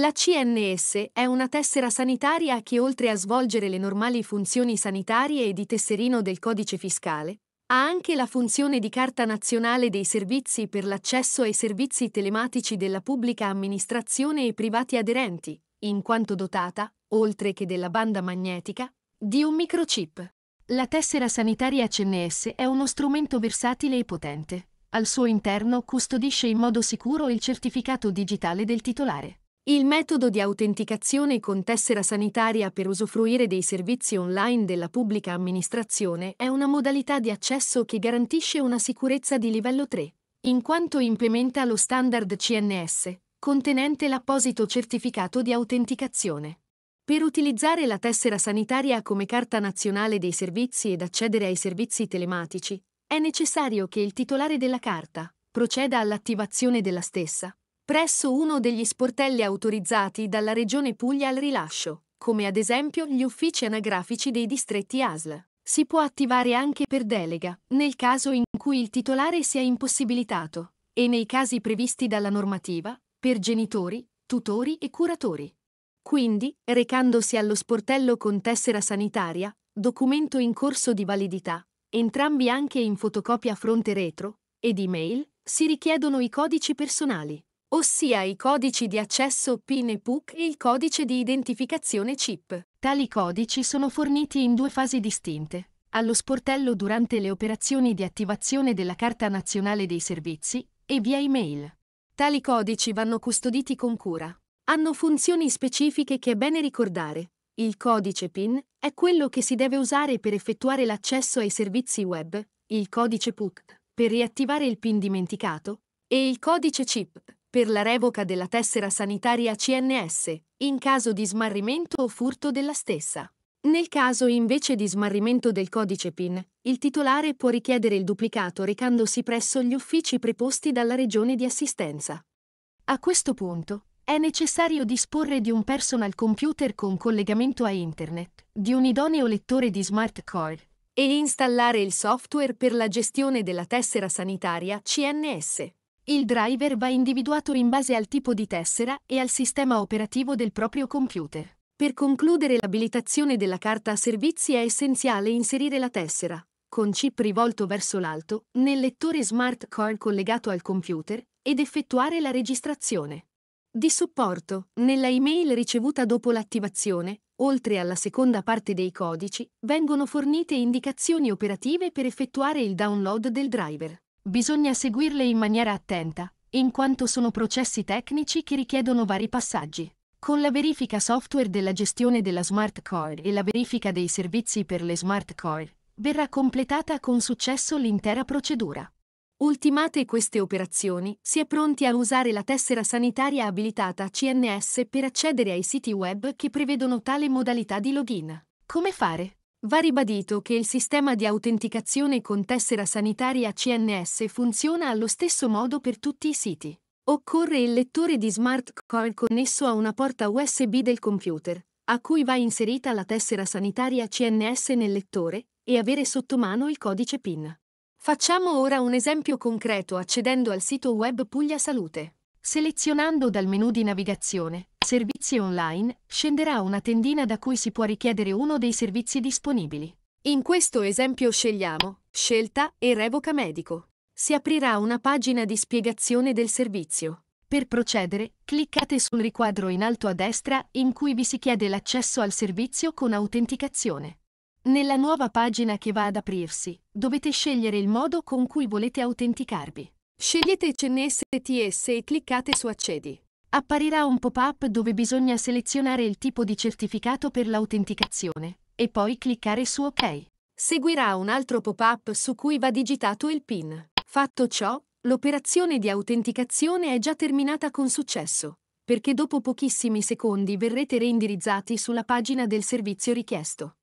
La CNS è una tessera sanitaria che oltre a svolgere le normali funzioni sanitarie e di tesserino del codice fiscale, ha anche la funzione di Carta Nazionale dei Servizi per l'accesso ai servizi telematici della pubblica amministrazione e privati aderenti, in quanto dotata, oltre che della banda magnetica, di un microchip. La tessera sanitaria CNS è uno strumento versatile e potente. Al suo interno custodisce in modo sicuro il certificato digitale del titolare. Il metodo di autenticazione con tessera sanitaria per usufruire dei servizi online della pubblica amministrazione è una modalità di accesso che garantisce una sicurezza di livello 3, in quanto implementa lo standard CNS, contenente l'apposito certificato di autenticazione. Per utilizzare la tessera sanitaria come carta nazionale dei servizi ed accedere ai servizi telematici, è necessario che il titolare della carta proceda all'attivazione della stessa presso uno degli sportelli autorizzati dalla Regione Puglia al rilascio, come ad esempio gli uffici anagrafici dei distretti ASL. Si può attivare anche per delega, nel caso in cui il titolare sia impossibilitato, e nei casi previsti dalla normativa, per genitori, tutori e curatori. Quindi, recandosi allo sportello con tessera sanitaria, documento in corso di validità, entrambi anche in fotocopia fronte retro, ed email, si richiedono i codici personali ossia i codici di accesso PIN e PUC e il codice di identificazione CIP. Tali codici sono forniti in due fasi distinte. Allo sportello durante le operazioni di attivazione della Carta Nazionale dei Servizi e via email. Tali codici vanno custoditi con cura. Hanno funzioni specifiche che è bene ricordare. Il codice PIN è quello che si deve usare per effettuare l'accesso ai servizi web, il codice PUC per riattivare il PIN dimenticato e il codice CIP per la revoca della tessera sanitaria CNS, in caso di smarrimento o furto della stessa. Nel caso invece di smarrimento del codice PIN, il titolare può richiedere il duplicato recandosi presso gli uffici preposti dalla regione di assistenza. A questo punto, è necessario disporre di un personal computer con collegamento a internet, di un idoneo lettore di smart card e installare il software per la gestione della tessera sanitaria CNS. Il driver va individuato in base al tipo di tessera e al sistema operativo del proprio computer. Per concludere l'abilitazione della carta a servizi è essenziale inserire la tessera, con chip rivolto verso l'alto, nel lettore smart card collegato al computer ed effettuare la registrazione. Di supporto, nella email ricevuta dopo l'attivazione, oltre alla seconda parte dei codici, vengono fornite indicazioni operative per effettuare il download del driver. Bisogna seguirle in maniera attenta, in quanto sono processi tecnici che richiedono vari passaggi. Con la verifica software della gestione della smart core e la verifica dei servizi per le smart core, verrà completata con successo l'intera procedura. Ultimate queste operazioni, si è pronti a usare la tessera sanitaria abilitata CNS per accedere ai siti web che prevedono tale modalità di login. Come fare? Va ribadito che il sistema di autenticazione con tessera sanitaria CNS funziona allo stesso modo per tutti i siti. Occorre il lettore di smart card connesso a una porta USB del computer, a cui va inserita la tessera sanitaria CNS nel lettore, e avere sotto mano il codice PIN. Facciamo ora un esempio concreto accedendo al sito web Puglia Salute. Selezionando dal menu di navigazione Servizi online scenderà una tendina da cui si può richiedere uno dei servizi disponibili. In questo esempio scegliamo Scelta e revoca medico. Si aprirà una pagina di spiegazione del servizio. Per procedere, cliccate sul riquadro in alto a destra in cui vi si chiede l'accesso al servizio con autenticazione. Nella nuova pagina che va ad aprirsi, dovete scegliere il modo con cui volete autenticarvi. Scegliete CNSTS e cliccate su Accedi. Apparirà un pop-up dove bisogna selezionare il tipo di certificato per l'autenticazione e poi cliccare su OK. Seguirà un altro pop-up su cui va digitato il PIN. Fatto ciò, l'operazione di autenticazione è già terminata con successo, perché dopo pochissimi secondi verrete reindirizzati sulla pagina del servizio richiesto.